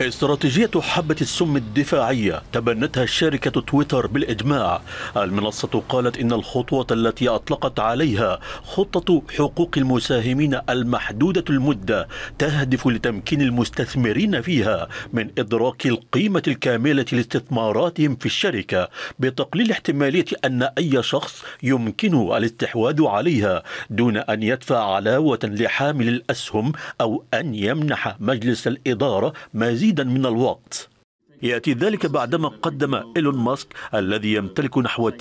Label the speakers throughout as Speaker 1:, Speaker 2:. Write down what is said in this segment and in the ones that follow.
Speaker 1: استراتيجية حبة السم الدفاعية تبنتها شركة تويتر بالإجماع المنصة قالت إن الخطوة التي أطلقت عليها خطة حقوق المساهمين المحدودة المدة تهدف لتمكين المستثمرين فيها من إدراك القيمة الكاملة لاستثماراتهم في الشركة بتقليل احتمالية أن أي شخص يمكنه الاستحواذ عليها دون أن يدفع علاوة لحامل الأسهم أو أن يمنح مجلس الإدارة مزيد مزيدا من الوقت يأتي ذلك بعدما قدم إيلون ماسك الذي يمتلك نحو 9%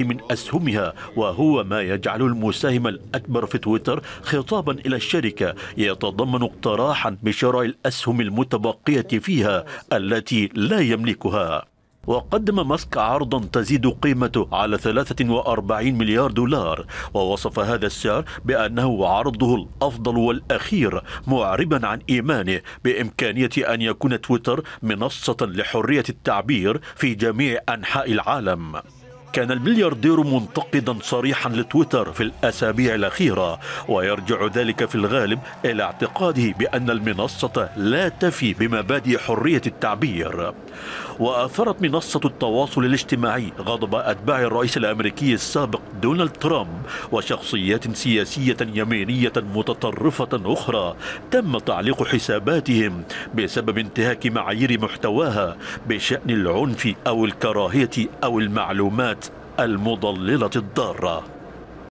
Speaker 1: من أسهمها وهو ما يجعل المساهم الأكبر في تويتر خطابا إلى الشركة يتضمن اقتراحا بشراء الأسهم المتبقية فيها التي لا يملكها وقدم ماسك عرضا تزيد قيمته على 43 مليار دولار ووصف هذا السعر بأنه عرضه الأفضل والأخير معربا عن إيمانه بإمكانية أن يكون تويتر منصة لحرية التعبير في جميع أنحاء العالم كان الملياردير منتقدا صريحا لتويتر في الأسابيع الأخيرة ويرجع ذلك في الغالب إلى اعتقاده بأن المنصة لا تفي بمبادئ حرية التعبير وأثارت منصة التواصل الاجتماعي غضب أتباع الرئيس الأمريكي السابق دونالد ترامب وشخصيات سياسية يمينية متطرفة أخرى تم تعليق حساباتهم بسبب انتهاك معايير محتواها بشأن العنف أو الكراهية أو المعلومات المضللة الضارة